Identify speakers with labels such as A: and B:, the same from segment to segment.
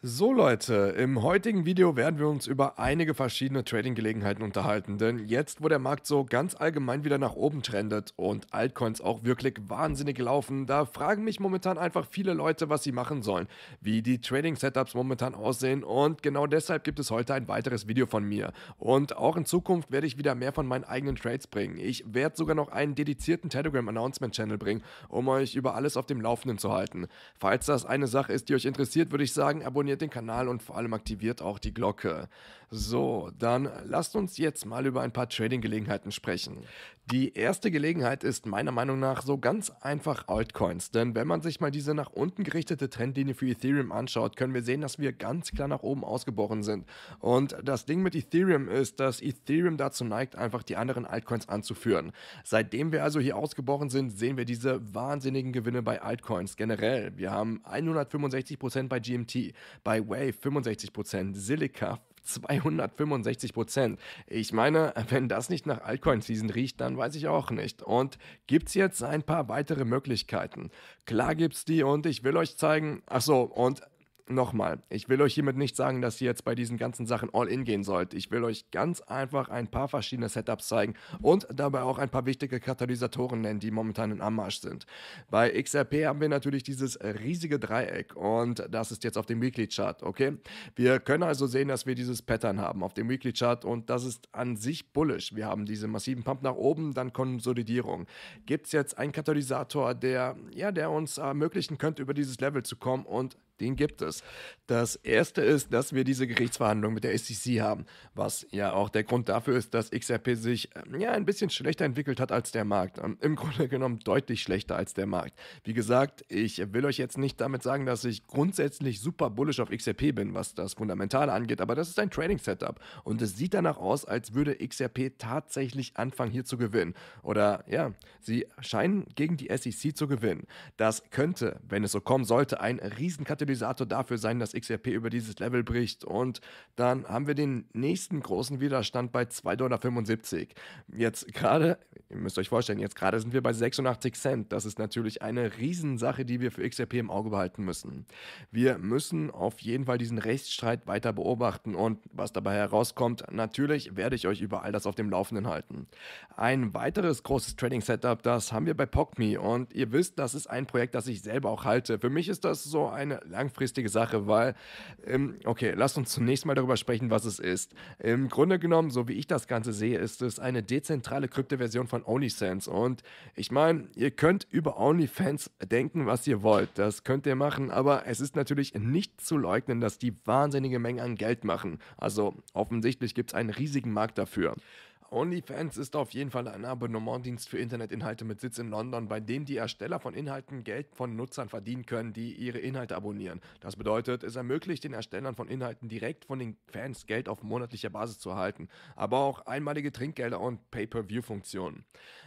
A: So Leute, im heutigen Video werden wir uns über einige verschiedene Trading-Gelegenheiten unterhalten, denn jetzt, wo der Markt so ganz allgemein wieder nach oben trendet und Altcoins auch wirklich wahnsinnig laufen, da fragen mich momentan einfach viele Leute, was sie machen sollen, wie die Trading-Setups momentan aussehen und genau deshalb gibt es heute ein weiteres Video von mir. Und auch in Zukunft werde ich wieder mehr von meinen eigenen Trades bringen. Ich werde sogar noch einen dedizierten Telegram-Announcement-Channel bringen, um euch über alles auf dem Laufenden zu halten. Falls das eine Sache ist, die euch interessiert, würde ich sagen, abonniert abonniert den Kanal und vor allem aktiviert auch die Glocke. So, dann lasst uns jetzt mal über ein paar Trading-Gelegenheiten sprechen. Die erste Gelegenheit ist meiner Meinung nach so ganz einfach Altcoins, denn wenn man sich mal diese nach unten gerichtete Trendlinie für Ethereum anschaut, können wir sehen, dass wir ganz klar nach oben ausgebrochen sind. Und das Ding mit Ethereum ist, dass Ethereum dazu neigt, einfach die anderen Altcoins anzuführen. Seitdem wir also hier ausgebrochen sind, sehen wir diese wahnsinnigen Gewinne bei Altcoins generell. Wir haben 165% bei GMT, bei Wave 65%, Silica 265 Ich meine, wenn das nicht nach Altcoin-Season riecht, dann weiß ich auch nicht. Und gibt es jetzt ein paar weitere Möglichkeiten? Klar gibt es die und ich will euch zeigen. Achso, und nochmal, ich will euch hiermit nicht sagen, dass ihr jetzt bei diesen ganzen Sachen all in gehen sollt. Ich will euch ganz einfach ein paar verschiedene Setups zeigen und dabei auch ein paar wichtige Katalysatoren nennen, die momentan in Anmarsch sind. Bei XRP haben wir natürlich dieses riesige Dreieck und das ist jetzt auf dem Weekly Chart, okay? Wir können also sehen, dass wir dieses Pattern haben auf dem Weekly Chart und das ist an sich bullish. Wir haben diesen massiven Pump nach oben, dann Konsolidierung. Gibt es jetzt einen Katalysator, der, ja, der uns ermöglichen könnte, über dieses Level zu kommen und den gibt es. Das erste ist, dass wir diese Gerichtsverhandlung mit der SEC haben, was ja auch der Grund dafür ist, dass XRP sich äh, ja ein bisschen schlechter entwickelt hat als der Markt. Ähm, Im Grunde genommen deutlich schlechter als der Markt. Wie gesagt, ich will euch jetzt nicht damit sagen, dass ich grundsätzlich super bullish auf XRP bin, was das Fundamentale angeht, aber das ist ein Trading Setup und es sieht danach aus, als würde XRP tatsächlich anfangen hier zu gewinnen oder ja, sie scheinen gegen die SEC zu gewinnen. Das könnte, wenn es so kommen sollte, ein Riesenkategorie Katalysator dafür sein, dass XRP über dieses Level bricht. Und dann haben wir den nächsten großen Widerstand bei 2,75 Dollar. Jetzt gerade, ihr müsst euch vorstellen, jetzt gerade sind wir bei 86 Cent. Das ist natürlich eine Riesensache, die wir für XRP im Auge behalten müssen. Wir müssen auf jeden Fall diesen Rechtsstreit weiter beobachten und was dabei herauskommt, natürlich werde ich euch über all das auf dem Laufenden halten. Ein weiteres großes Trading-Setup, das haben wir bei PogMe und ihr wisst, das ist ein Projekt, das ich selber auch halte. Für mich ist das so eine langfristige Sache, weil, ähm, okay, lasst uns zunächst mal darüber sprechen, was es ist. Im Grunde genommen, so wie ich das Ganze sehe, ist es eine dezentrale Kryptoversion von OnlySense. Und ich meine, ihr könnt über OnlyFans denken, was ihr wollt. Das könnt ihr machen, aber es ist natürlich nicht zu leugnen, dass die wahnsinnige Mengen an Geld machen. Also offensichtlich gibt es einen riesigen Markt dafür. OnlyFans ist auf jeden Fall ein Abonnementdienst für Internetinhalte mit Sitz in London, bei dem die Ersteller von Inhalten Geld von Nutzern verdienen können, die ihre Inhalte abonnieren. Das bedeutet, es ermöglicht den Erstellern von Inhalten direkt von den Fans Geld auf monatlicher Basis zu erhalten, aber auch einmalige Trinkgelder und Pay-per-view-Funktionen.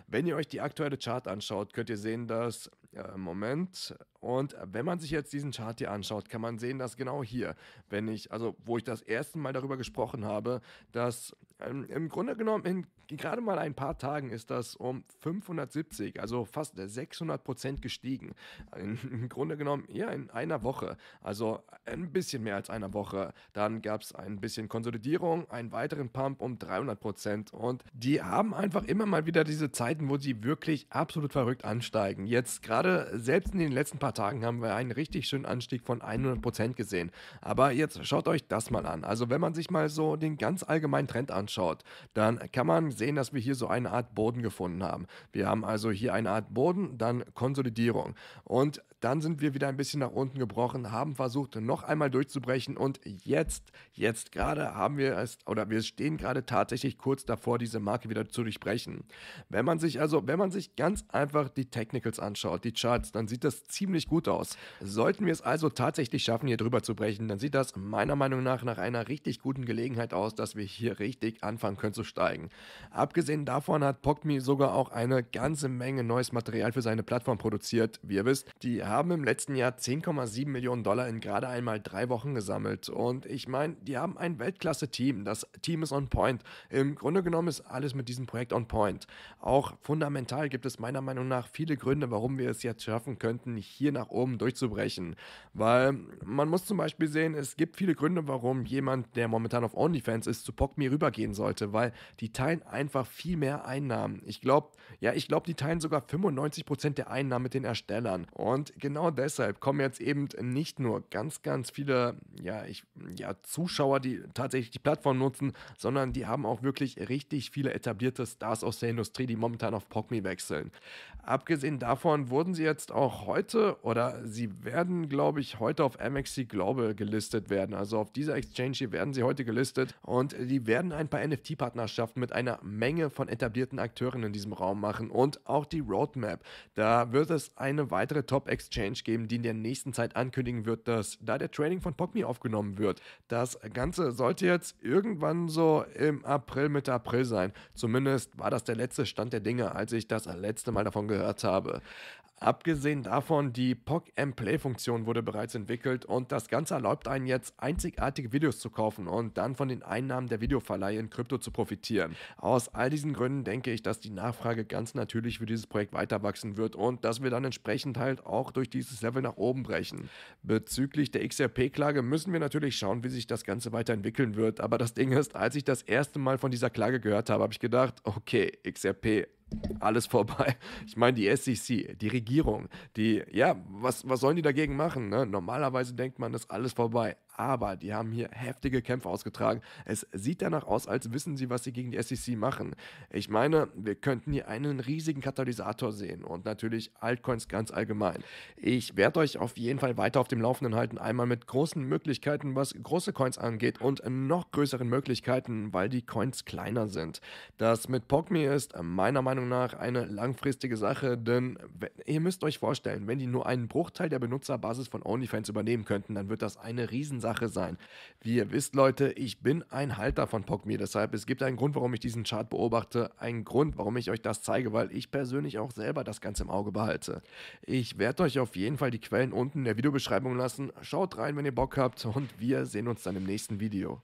A: Wenn ihr euch die aktuelle Chart anschaut, könnt ihr sehen, dass äh, Moment. Und wenn man sich jetzt diesen Chart hier anschaut, kann man sehen, dass genau hier, wenn ich, also wo ich das erste Mal darüber gesprochen habe, dass ähm, im Grunde genommen in in gerade mal ein paar Tagen ist das um 570, also fast 600 Prozent gestiegen. Im Grunde genommen, ja, in einer Woche, also ein bisschen mehr als einer Woche. Dann gab es ein bisschen Konsolidierung, einen weiteren Pump um 300 Prozent und die haben einfach immer mal wieder diese Zeiten, wo sie wirklich absolut verrückt ansteigen. Jetzt gerade selbst in den letzten paar Tagen haben wir einen richtig schönen Anstieg von 100 Prozent gesehen. Aber jetzt schaut euch das mal an. Also wenn man sich mal so den ganz allgemeinen Trend anschaut, dann kann man sehen, dass wir hier so eine Art Boden gefunden haben. Wir haben also hier eine Art Boden, dann Konsolidierung. Und dann sind wir wieder ein bisschen nach unten gebrochen, haben versucht, noch einmal durchzubrechen und jetzt, jetzt gerade haben wir es, oder wir stehen gerade tatsächlich kurz davor, diese Marke wieder zu durchbrechen. Wenn man sich also, wenn man sich ganz einfach die Technicals anschaut, die Charts, dann sieht das ziemlich gut aus. Sollten wir es also tatsächlich schaffen, hier drüber zu brechen, dann sieht das meiner Meinung nach nach einer richtig guten Gelegenheit aus, dass wir hier richtig anfangen können zu steigen. Abgesehen davon hat PogMe sogar auch eine ganze Menge neues Material für seine Plattform produziert, wie ihr wisst. Die haben im letzten Jahr 10,7 Millionen Dollar in gerade einmal drei Wochen gesammelt. Und ich meine, die haben ein Weltklasse-Team. Das Team ist on point. Im Grunde genommen ist alles mit diesem Projekt on point. Auch fundamental gibt es meiner Meinung nach viele Gründe, warum wir es jetzt schaffen könnten, hier nach oben durchzubrechen. Weil man muss zum Beispiel sehen, es gibt viele Gründe, warum jemand, der momentan auf OnlyFans ist, zu PogMe rübergehen sollte, weil die teilen einfach viel mehr Einnahmen. Ich glaube, ja, ich glaube, die teilen sogar 95% der Einnahmen mit den Erstellern. Und genau deshalb kommen jetzt eben nicht nur ganz, ganz viele ja, ich, ja, Zuschauer, die tatsächlich die Plattform nutzen, sondern die haben auch wirklich richtig viele etablierte Stars aus der Industrie, die momentan auf PogMe wechseln. Abgesehen davon wurden sie jetzt auch heute oder sie werden, glaube ich, heute auf MXC Global gelistet werden. Also auf dieser Exchange hier werden sie heute gelistet und die werden ein paar NFT-Partnerschaften mit einer Menge von etablierten Akteuren in diesem Raum machen und auch die Roadmap. Da wird es eine weitere Top-Exchange geben, die in der nächsten Zeit ankündigen wird, dass da der Training von Pogmi aufgenommen wird. Das Ganze sollte jetzt irgendwann so im April, Mitte April sein. Zumindest war das der letzte Stand der Dinge, als ich das letzte Mal davon gehört habe. Abgesehen davon, die POC M Play Funktion wurde bereits entwickelt und das Ganze erlaubt einen jetzt einzigartige Videos zu kaufen und dann von den Einnahmen der Videoverleihe in Krypto zu profitieren. Aus all diesen Gründen denke ich, dass die Nachfrage ganz natürlich für dieses Projekt weiter wachsen wird und dass wir dann entsprechend halt auch durch dieses Level nach oben brechen. Bezüglich der XRP-Klage müssen wir natürlich schauen, wie sich das Ganze weiterentwickeln wird, aber das Ding ist, als ich das erste Mal von dieser Klage gehört habe, habe ich gedacht, okay, XRP, alles vorbei. Ich meine, die SEC, die Regierung, die, ja, was, was sollen die dagegen machen? Ne? Normalerweise denkt man, das ist alles vorbei aber die haben hier heftige Kämpfe ausgetragen. Es sieht danach aus, als wissen sie, was sie gegen die SEC machen. Ich meine, wir könnten hier einen riesigen Katalysator sehen und natürlich Altcoins ganz allgemein. Ich werde euch auf jeden Fall weiter auf dem Laufenden halten, einmal mit großen Möglichkeiten, was große Coins angeht und noch größeren Möglichkeiten, weil die Coins kleiner sind. Das mit PogMe ist meiner Meinung nach eine langfristige Sache, denn ihr müsst euch vorstellen, wenn die nur einen Bruchteil der Benutzerbasis von OnlyFans übernehmen könnten, dann wird das eine Riesensache Sache sein. Wie ihr wisst, Leute, ich bin ein Halter von PogMe. Deshalb, es gibt einen Grund, warum ich diesen Chart beobachte, einen Grund, warum ich euch das zeige, weil ich persönlich auch selber das Ganze im Auge behalte. Ich werde euch auf jeden Fall die Quellen unten in der Videobeschreibung lassen. Schaut rein, wenn ihr Bock habt und wir sehen uns dann im nächsten Video.